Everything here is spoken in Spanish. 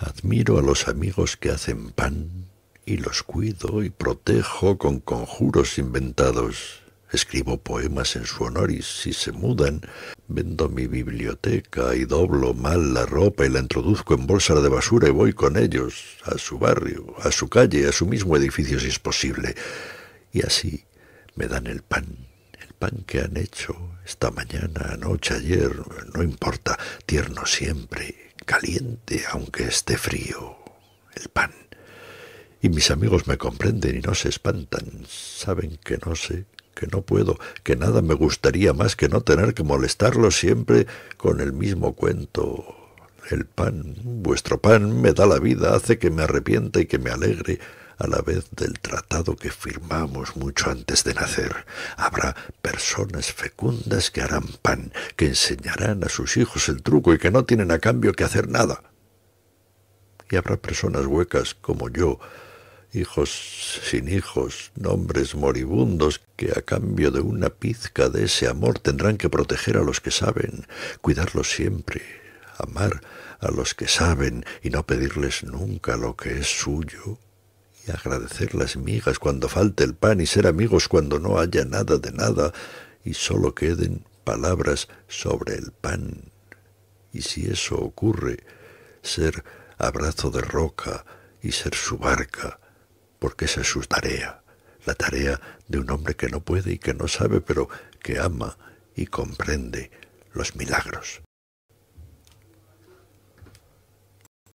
Admiro a los amigos que hacen pan y los cuido y protejo con conjuros inventados. Escribo poemas en su honor y si se mudan, vendo mi biblioteca y doblo mal la ropa y la introduzco en bolsas de basura y voy con ellos a su barrio, a su calle, a su mismo edificio si es posible. Y así me dan el pan, el pan que han hecho esta mañana, anoche, ayer, no importa, tierno siempre, caliente aunque esté frío, el pan. Y mis amigos me comprenden y no se espantan, saben que no sé, que no puedo, que nada me gustaría más que no tener que molestarlo siempre con el mismo cuento. El pan, vuestro pan, me da la vida, hace que me arrepienta y que me alegre, a la vez del tratado que firmamos mucho antes de nacer. Habrá personas fecundas que harán pan, que enseñarán a sus hijos el truco y que no tienen a cambio que hacer nada. Y habrá personas huecas como yo, hijos sin hijos, nombres moribundos, que a cambio de una pizca de ese amor tendrán que proteger a los que saben, cuidarlos siempre, amar a los que saben y no pedirles nunca lo que es suyo y agradecer las migas cuando falte el pan y ser amigos cuando no haya nada de nada y solo queden palabras sobre el pan. Y si eso ocurre, ser abrazo de roca y ser su barca, porque esa es su tarea, la tarea de un hombre que no puede y que no sabe, pero que ama y comprende los milagros.